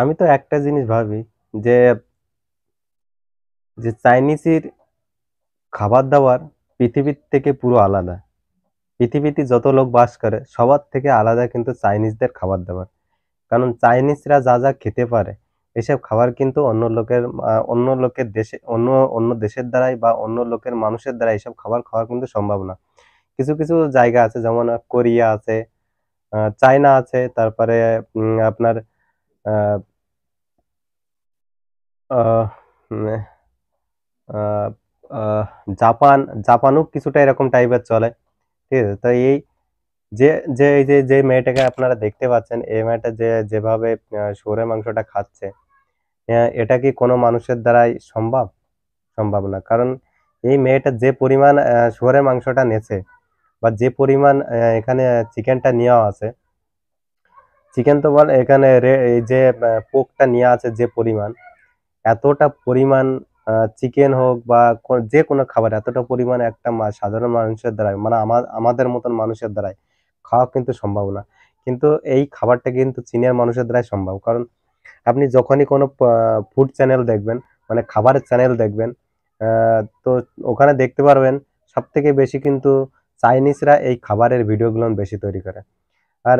আমি তো একটা জিনিস ভাবি যে যে চাইনিজের খাবার দাবার পৃথিবীর থেকে পুরো আলাদা পৃথিবীতে যত লোক বাস করে সবার থেকে আলাদা কিন্তু চাইনিজদের খাবার দাবার কারণ চাইনিজরা যা যা খেতে পারে এসব খাবার কিন্তু অন্য লোকের অন্য লোকের দেশে অন্য অন্য দেশের দ্বারাই বা অন্য লোকের মানুষের দ্বারা এসব খাবার খাওয়া কিন্তু সম্ভব না কিছু কিছু জায়গা আছে যেমন কোরিয়া আছে চায়না আছে তারপরে আপনার জাপান জাপানও কিছুটা এরকম টাইপের চলে ঠিক আছে তো এই যে যে এই যে যে মেয়েটাকে আপনারা দেখতে পাচ্ছেন এই মেয়েটা যে যেভাবে সরে মাংসটা খাচ্ছে হ্যাঁ, এটা কি কোনো মানুষের দ্বারাই সম্ভব সম্ভব না কারণ এই মেয়েটা যে পরিমাণ সরে মাংসটা নেছে বা যে পরিমাণ এখানে চিকেনটা নেওয়া আছে চিকেন তো বল এখানে এই যে পোকটা নিয়ে আছে যে পরিমাণ এতটা পরিমাণ চিকেন হোক বা যে কোনো খাবার এতটা পরিমাণ একটা সাধারণ মানুষের দ্বারাই মানে আমাদের মতন মানুষের দ্বারাই খাওয়া কিন্তু সম্ভব না কিন্তু এই খাবারটা কিন্তু চীনের মানুষের দ্বারাই সম্ভব কারণ আপনি যখনই কোনো ফুড চ্যানেল দেখবেন মানে খাবারের চ্যানেল দেখবেন তো ওখানে দেখতে পারবেন সব থেকে বেশি কিন্তু চাইনিজরা এই খাবারের ভিডিওগুলো বেশি তৈরি করে আর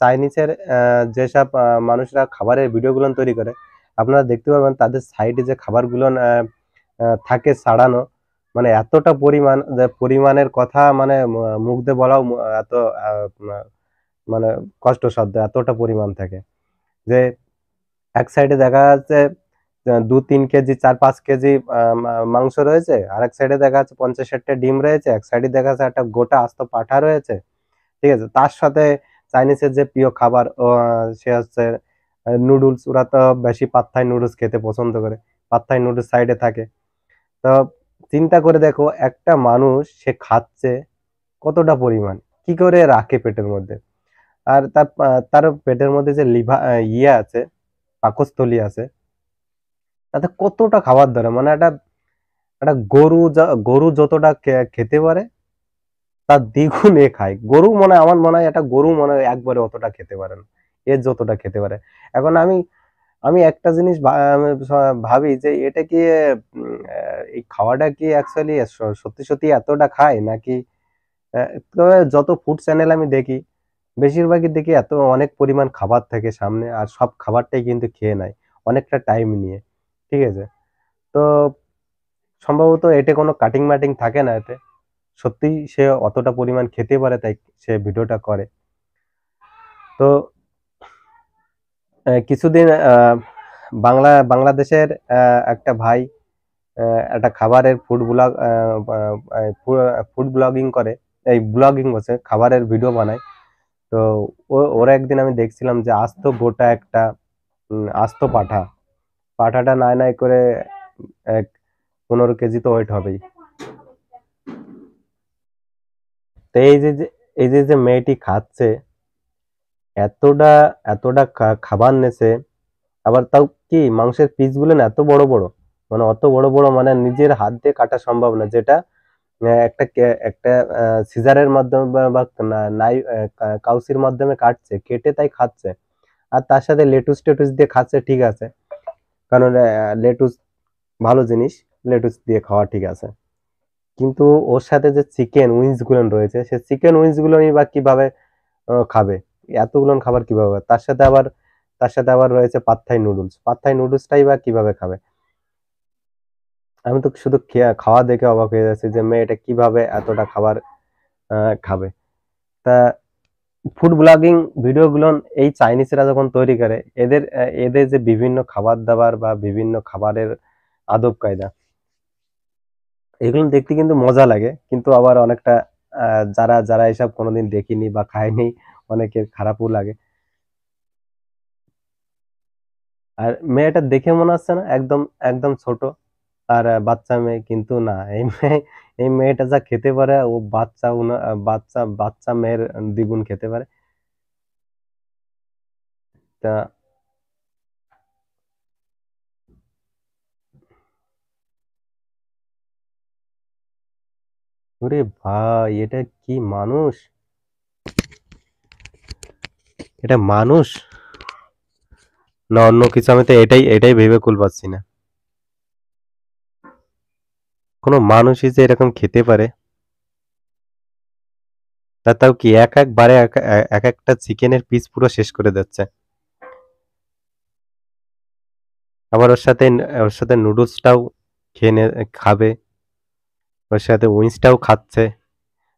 চাইনিজের যেসব মানুষরা খাবারের ভিডিওগুলো তৈরি করে আপনারা দেখতে পারবেন তাদের সাইডে যে খাবারগুলো থাকে সাড়ানো মানে এতটা পরিমাণ যে পরিমাণের কথা মানে মুগ্ধে বলাও এত মানে কষ্টসাধ্য এতটা পরিমাণ থাকে যে এক সাইডে দেখা যাচ্ছে দু তিন কেজি চার পাঁচ কেজি মাংস রয়েছে আর এক সাইডে দেখা যাচ্ছে পঞ্চাশ ষাটটা ডিম রয়েছে এক সাইডে দেখা যাচ্ছে একটা গোটা আস্ত পাঠা রয়েছে ঠিক আছে তার সাথে চাইনিজের যে প্রিয় খাবার সে হচ্ছে নুডলস ওরা তো বেশি পাত্থাই নুডলস খেতে পছন্দ করে পাত্থাই নুডলস সাইডে থাকে তো চিন্তা করে দেখো একটা মানুষ সে খাচ্ছে কতটা পরিমাণ কি করে রাখে পেটের মধ্যে আর তার তার পেটের মধ্যে যে লিভা ইয়ে আছে পাকস্থলী আছে তাতে কতটা খাবার ধরে মানে একটা একটা গরু গরু যতটা খেতে পারে তার দ্বিগুণে খায় গরু মনে হয় আমার মনে হয় এটা গরু মনে হয় একবারে অতটা খেতে পারে না এর যতটা খেতে পারে এখন আমি আমি একটা জিনিস ভাবি যে এটা কি এই খাওয়াটা কি অ্যাকচুয়ালি সত্যি সত্যি এতটা খায় নাকি তবে যত ফুড চ্যানেল আমি দেখি বেশিরভাগই দেখি এত অনেক পরিমাণ খাবার থাকে সামনে আর সব খাবারটাই কিন্তু খেয়ে নেয় অনেকটা টাইম নিয়ে ঠিক আছে তো সম্ভবত এতে কোনো কাটিং মাটিং থাকে না এতে সত্যিই সে অতটা পরিমাণ খেতে পারে তাই সে ভিডিওটা করে তো কিছুদিন বাংলা বাংলাদেশের একটা ভাই একটা খাবারের ফুড ব্লগ ফুড ব্লগিং করে এই ব্লগিং বসে খাবারের ভিডিও বানায় তো ওরা একদিন আমি দেখছিলাম যে আস্ত গোটা একটা আস্ত পাঠা পাঠাটা নাই নাই করে এক পনেরো কেজি তো ওয়েট হবেই তো এই যে এই যে যে মেয়েটি খাচ্ছে এতটা এতটা খাবার নেছে আবার তাও কি মাংসের পিসগুলো না এত বড় বড় মানে অত বড় বড় মানে নিজের হাত দিয়ে কাটা সম্ভব না যেটা একটা একটা সিজারের মাধ্যমে বা নাই কাউসির মাধ্যমে কাটছে কেটে তাই খাচ্ছে আর তার সাথে লেটুস টেটুস দিয়ে খাচ্ছে ঠিক আছে কারণ লেটুস ভালো জিনিস লেটুস দিয়ে খাওয়া ঠিক আছে কিন্তু ওর সাথে যে চিকেন উইংসগুলো রয়েছে সে চিকেন আমি বা কিভাবে খাবে এতগুলো খাবার কিভাবে তার সাথে আবার তার সাথে আবার রয়েছে পাত্থাই নুডলস পাত্থাই নুডলসটাই বা কিভাবে খাবে আমি তো শুধু খাওয়া দেখে অবাক হয়ে যাচ্ছি যে মেয়ে এটা কিভাবে এতটা খাবার খাবে তা ফুড ব্লগিং ভিডিওগুলো এই চাইনিজরা যখন তৈরি করে এদের এদের যে বিভিন্ন খাবার দাবার বা বিভিন্ন খাবারের আদব কায়দা এগুলো দেখতে কিন্তু মজা লাগে কিন্তু আবার অনেকটা যারা যারা এসব কোনোদিন দেখিনি বা খায়নি অনেকের খারাপও লাগে আর মেয়েটা দেখে মনে হচ্ছে না একদম একদম ছোট আর বাচ্চা মেয়ে কিন্তু না এই মেয়ে এই মেয়েটা যা খেতে পারে ও বাচ্চা বাচ্চা বাচ্চা মেয়ের দ্বিগুণ খেতে পারে তা ওরে ভাই এটা কি মানুষ এটা মানুষ না অন্য কিছু আমি তো এটাই এটাই ভেবে কুল পাচ্ছি না কোনো মানুষই যে এরকম খেতে পারে তা তাও কি এক একবারে এক একটা চিকেনের পিস পুরো শেষ করে দিচ্ছে আবার ওর সাথে ওর সাথে নুডলসটাও খেয়ে খাবে ওর সাথে উইন্সটাও খাচ্ছে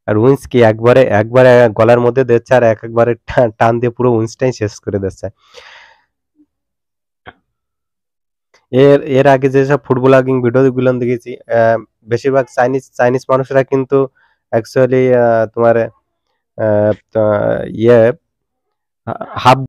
আর উইন্স কি একবারে একবারে গলার মধ্যে দিচ্ছে আর এক একবারে টান দিয়ে পুরো উইন্সটাই শেষ করে দিচ্ছে এর এর আগে যেসব ফুড ভিডিও ভিডিওগুলো দেখেছি বেশিরভাগ চাইনিজ চাইনিজ মানুষরা কিন্তু অ্যাকচুয়ালি তোমার ইয়ে হাফ